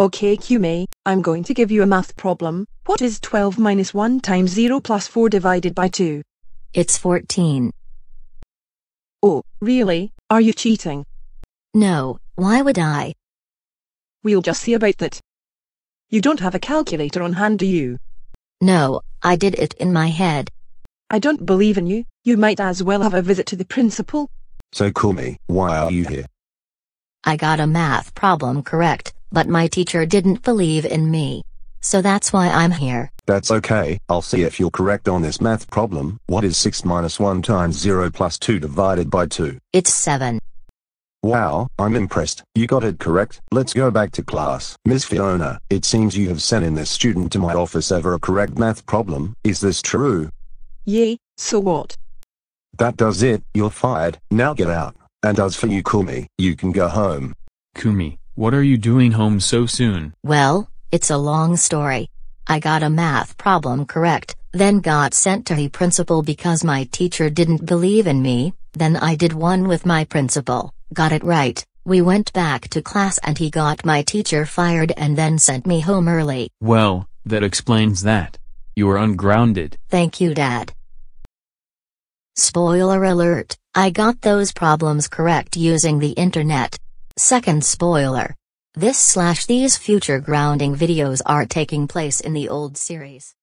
Okay Kume, I'm going to give you a math problem. What is 12 minus 1 times 0 plus 4 divided by 2? It's 14. Oh, really? Are you cheating? No, why would I? We'll just see about that. You don't have a calculator on hand, do you? No, I did it in my head. I don't believe in you. You might as well have a visit to the principal. So call me. Why are you here? I got a math problem correct, but my teacher didn't believe in me. So that's why I'm here. That's okay, I'll see if you're correct on this math problem. What is 6 minus 1 times 0 plus 2 divided by 2? It's 7. Wow, I'm impressed. You got it correct. Let's go back to class. Miss Fiona, it seems you have sent in this student to my office over a correct math problem. Is this true? Yay, so what? That does it, you're fired. Now get out. And as for you Kumi, you can go home. Kumi, what are you doing home so soon? Well, it's a long story. I got a math problem correct, then got sent to the principal because my teacher didn't believe in me, then I did one with my principal, got it right. We went back to class and he got my teacher fired and then sent me home early. Well, that explains that. You are ungrounded. Thank you, Dad. Spoiler alert, I got those problems correct using the internet. Second spoiler. This slash these future grounding videos are taking place in the old series.